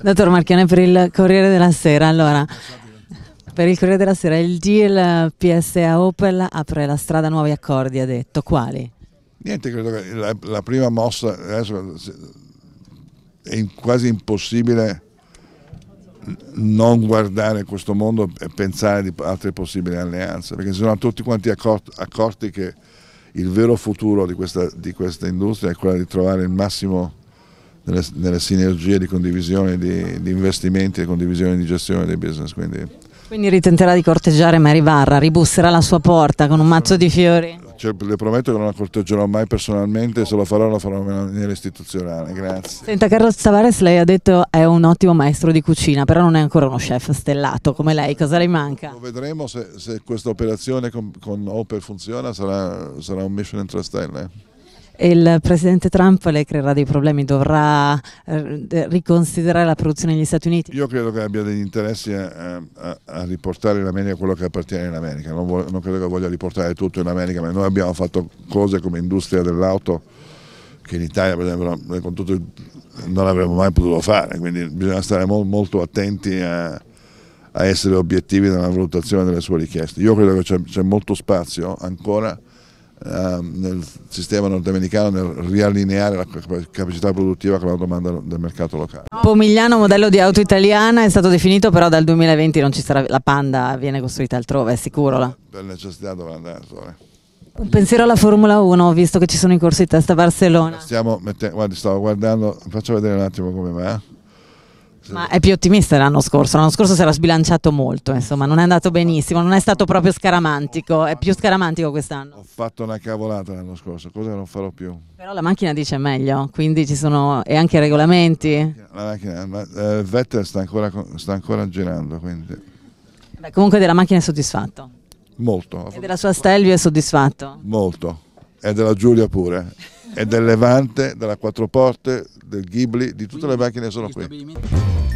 Dottor Marchione per il Corriere della Sera, allora per il Corriere della Sera il deal PSA Opel apre la strada a nuovi accordi, ha detto quali? Niente, credo che la, la prima mossa adesso è quasi impossibile non guardare questo mondo e pensare di altre possibili alleanze, perché si sono tutti quanti accorti, accorti che il vero futuro di questa, di questa industria è quella di trovare il massimo nelle, nelle sinergie di condivisione di, di investimenti e condivisione di gestione dei business. Quindi. Quindi ritenterà di corteggiare Mary Barra, ribusserà la sua porta con un mazzo di fiori. Cioè, le prometto che non la corteggerò mai personalmente, se lo farò lo farò in maniera istituzionale, grazie. Senta Carlo Tavares, lei ha detto che è un ottimo maestro di cucina, però non è ancora uno chef stellato come lei, cosa le manca? Lo vedremo se, se questa operazione con, con Opel funziona, sarà, sarà un mission in tre stelle il presidente Trump le creerà dei problemi, dovrà eh, riconsiderare la produzione negli Stati Uniti? Io credo che abbia degli interessi a, eh, a, a riportare in America quello che appartiene in America, non, vuole, non credo che voglia riportare tutto in America, ma noi abbiamo fatto cose come industria dell'auto che in Italia per esempio con tutto il, non avremmo mai potuto fare, quindi bisogna stare molto attenti a a essere obiettivi nella valutazione delle sue richieste. Io credo che c'è molto spazio ancora Ehm, nel sistema nordamericano nel riallineare la capacità produttiva con la domanda del mercato locale. Pomigliano modello di auto italiana è stato definito però dal 2020 non ci sarà la Panda viene costruita altrove, è sicuro? La... Per necessità dovrà andare altrove. Un pensiero alla Formula 1, visto che ci sono i corsi di testa a Barcellona. Stiamo mettendo, guardi, stavo guardando, faccio vedere un attimo come va. Eh. Ma è più ottimista l'anno scorso. L'anno scorso si era sbilanciato molto, insomma, non è andato benissimo, non è stato proprio scaramantico, è più scaramantico quest'anno. Ho fatto una cavolata l'anno scorso, cosa non farò più. Però la macchina dice meglio, quindi ci sono e anche i regolamenti. La macchina, ma, eh, Vettel sta ancora, sta ancora girando, quindi. Beh, comunque della macchina è soddisfatto. Molto. E della sua Stelvio è soddisfatto. Molto. E della Giulia pure. e del Levante, della Quattro Porte, del Ghibli, di tutte le macchine sono qui.